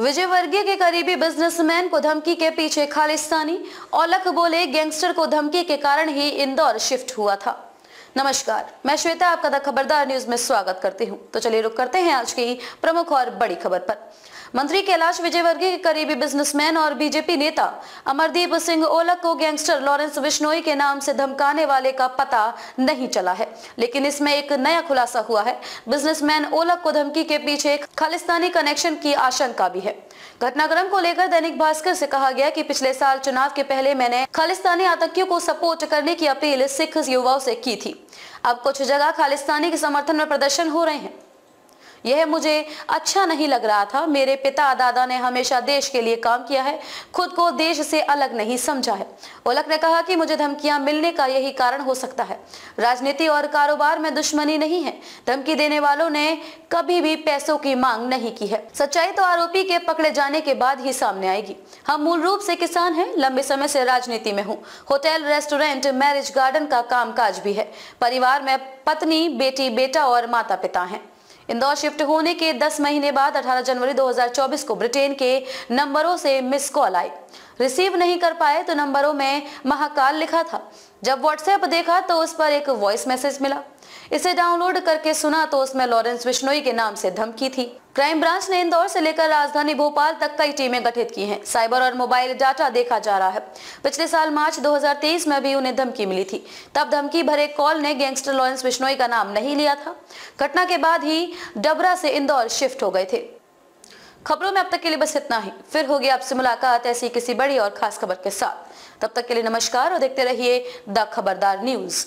विजयवर्गीय के करीबी बिजनेसमैन को धमकी के पीछे खालिस्तानी औलख बोले गैंगस्टर को धमकी के कारण ही इंदौर शिफ्ट हुआ था नमस्कार मैं श्वेता आपका द खबरदार न्यूज में स्वागत करती हूं तो चलिए रुक करते हैं आज की प्रमुख और बड़ी खबर पर मंत्री कैलाश विजयवर्गीय के करीबी बिजनेसमैन और बीजेपी नेता अमरदीप सिंह ओलक को गैंगस्टर लॉरेंस बिश्नोई के नाम से धमकाने वाले का पता नहीं चला है लेकिन इसमें एक नया खुलासा हुआ है बिजनेसमैन ओलक को धमकी के पीछे खालिस्तानी कनेक्शन की आशंका भी है घटनाक्रम को लेकर दैनिक भास्कर से कहा गया कि पिछले साल चुनाव के पहले मैंने खालिस्तानी आतंकियों को सपोर्ट करने की अपील सिख युवाओं से की थी अब कुछ जगह खालिस्तानी के समर्थन में प्रदर्शन हो रहे हैं यह मुझे अच्छा नहीं लग रहा था मेरे पिता दादा ने हमेशा देश के लिए काम किया है खुद को देश से अलग नहीं समझा है ओलक ने कहा कि मुझे धमकियां मिलने का यही कारण हो सकता है राजनीति और कारोबार में दुश्मनी नहीं है धमकी देने वालों ने कभी भी पैसों की मांग नहीं की है सच्चाई तो आरोपी के पकड़े जाने के बाद ही सामने आएगी हम मूल रूप से किसान है लंबे समय से राजनीति में हूँ होटल रेस्टोरेंट मैरिज गार्डन का काम भी है परिवार में पत्नी बेटी बेटा और माता पिता हैं इंदौर शिफ्ट होने के 10 महीने बाद 18 जनवरी 2024 को ब्रिटेन के नंबरों से मिस कॉल आई रिसीव नहीं कर पाए तो नंबरों में महाकाल लिखा था जब व्हाट्सएप देखा तो उस पर एक वॉइस मैसेज मिला इसे डाउनलोड करके सुना तो उसमें लॉरेंस बिश्नोई के नाम से धमकी थी क्राइम ब्रांच ने इंदौर से लेकर राजधानी भोपाल तक कई टीमें गठित की हैं। साइबर और मोबाइल डाटा देखा जा रहा है पिछले साल मार्च 2023 में भी उन्हें धमकी मिली थी तब धमकी भरे कॉल ने गैंगस्टर लॉरेंस बिश्नोई का नाम नहीं लिया था घटना के बाद ही डबरा से इंदौर शिफ्ट हो गए थे खबरों में अब तक के लिए बस इतना ही फिर होगी आपसे मुलाकात ऐसी किसी बड़ी और खास खबर के साथ तब तक के लिए नमस्कार और देखते रहिए द खबरदार न्यूज़